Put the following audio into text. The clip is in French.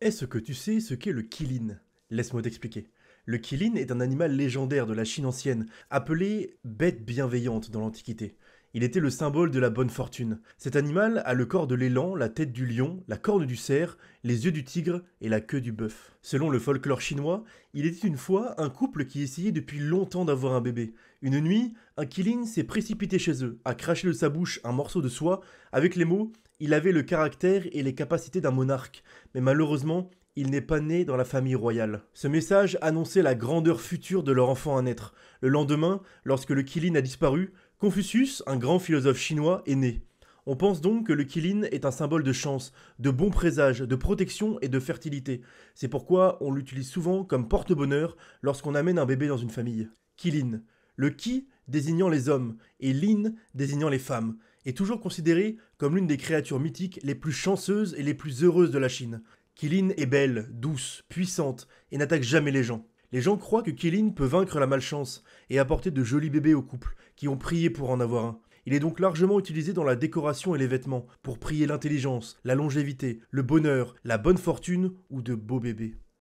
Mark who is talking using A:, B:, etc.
A: Est-ce que tu sais ce qu'est le kilin Laisse-moi t'expliquer. Le kilin est un animal légendaire de la Chine ancienne, appelé bête bienveillante dans l'Antiquité. Il était le symbole de la bonne fortune. Cet animal a le corps de l'élan, la tête du lion, la corne du cerf, les yeux du tigre et la queue du bœuf. Selon le folklore chinois, il était une fois un couple qui essayait depuis longtemps d'avoir un bébé. Une nuit, un kilin s'est précipité chez eux, a craché de sa bouche un morceau de soie avec les mots Il avait le caractère et les capacités d'un monarque, mais malheureusement, il n'est pas né dans la famille royale. Ce message annonçait la grandeur future de leur enfant à naître. Le lendemain, lorsque le Kilin a disparu, Confucius, un grand philosophe chinois, est né. On pense donc que le Qilin est un symbole de chance, de bon présage, de protection et de fertilité. C'est pourquoi on l'utilise souvent comme porte-bonheur lorsqu'on amène un bébé dans une famille. Qilin. Le Qi désignant les hommes et Lin désignant les femmes est toujours considéré comme l'une des créatures mythiques les plus chanceuses et les plus heureuses de la Chine. Qilin est belle, douce, puissante et n'attaque jamais les gens. Les gens croient que Killin peut vaincre la malchance et apporter de jolis bébés aux couples qui ont prié pour en avoir un. Il est donc largement utilisé dans la décoration et les vêtements pour prier l'intelligence, la longévité, le bonheur, la bonne fortune ou de beaux bébés.